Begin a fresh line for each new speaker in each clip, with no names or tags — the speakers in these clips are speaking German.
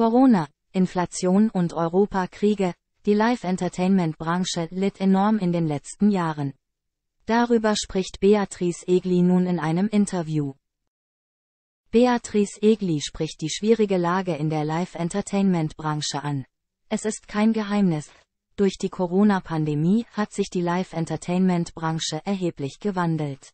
Corona, Inflation und Europakriege, die Live-Entertainment-Branche litt enorm in den letzten Jahren. Darüber spricht Beatrice Egli nun in einem Interview. Beatrice Egli spricht die schwierige Lage in der Live-Entertainment-Branche an. Es ist kein Geheimnis, durch die Corona-Pandemie hat sich die Live-Entertainment-Branche erheblich gewandelt.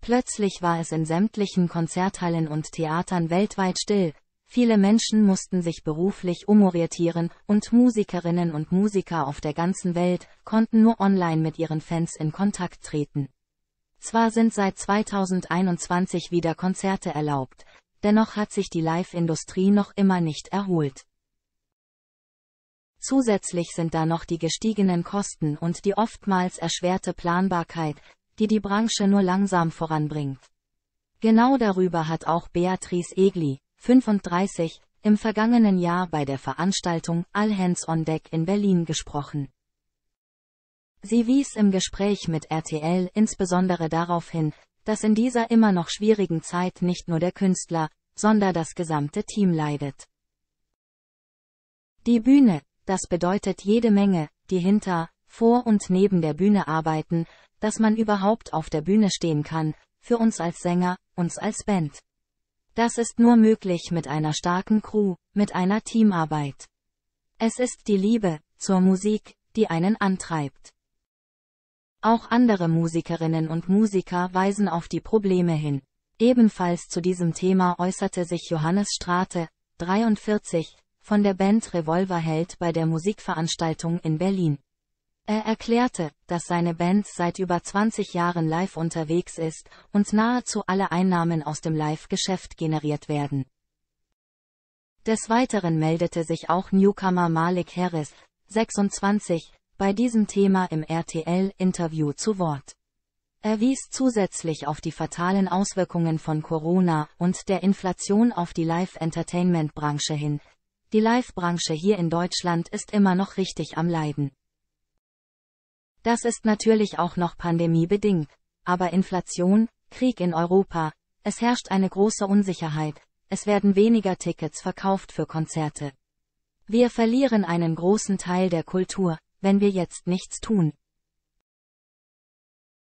Plötzlich war es in sämtlichen Konzerthallen und Theatern weltweit still, Viele Menschen mussten sich beruflich umorientieren, und Musikerinnen und Musiker auf der ganzen Welt konnten nur online mit ihren Fans in Kontakt treten. Zwar sind seit 2021 wieder Konzerte erlaubt, dennoch hat sich die Live-Industrie noch immer nicht erholt. Zusätzlich sind da noch die gestiegenen Kosten und die oftmals erschwerte Planbarkeit, die die Branche nur langsam voranbringt. Genau darüber hat auch Beatrice Egli, 35, im vergangenen Jahr bei der Veranstaltung All Hands on Deck in Berlin gesprochen. Sie wies im Gespräch mit RTL insbesondere darauf hin, dass in dieser immer noch schwierigen Zeit nicht nur der Künstler, sondern das gesamte Team leidet. Die Bühne, das bedeutet jede Menge, die hinter, vor und neben der Bühne arbeiten, dass man überhaupt auf der Bühne stehen kann, für uns als Sänger, uns als Band. Das ist nur möglich mit einer starken Crew, mit einer Teamarbeit. Es ist die Liebe zur Musik, die einen antreibt. Auch andere Musikerinnen und Musiker weisen auf die Probleme hin. Ebenfalls zu diesem Thema äußerte sich Johannes Strate, 43, von der Band Revolverheld bei der Musikveranstaltung in Berlin. Er erklärte, dass seine Band seit über 20 Jahren live unterwegs ist und nahezu alle Einnahmen aus dem Live-Geschäft generiert werden. Des Weiteren meldete sich auch Newcomer Malik Harris, 26, bei diesem Thema im RTL-Interview zu Wort. Er wies zusätzlich auf die fatalen Auswirkungen von Corona und der Inflation auf die Live-Entertainment-Branche hin. Die Live-Branche hier in Deutschland ist immer noch richtig am Leiden. Das ist natürlich auch noch pandemiebedingt. Aber Inflation, Krieg in Europa, es herrscht eine große Unsicherheit, es werden weniger Tickets verkauft für Konzerte. Wir verlieren einen großen Teil der Kultur, wenn wir jetzt nichts tun.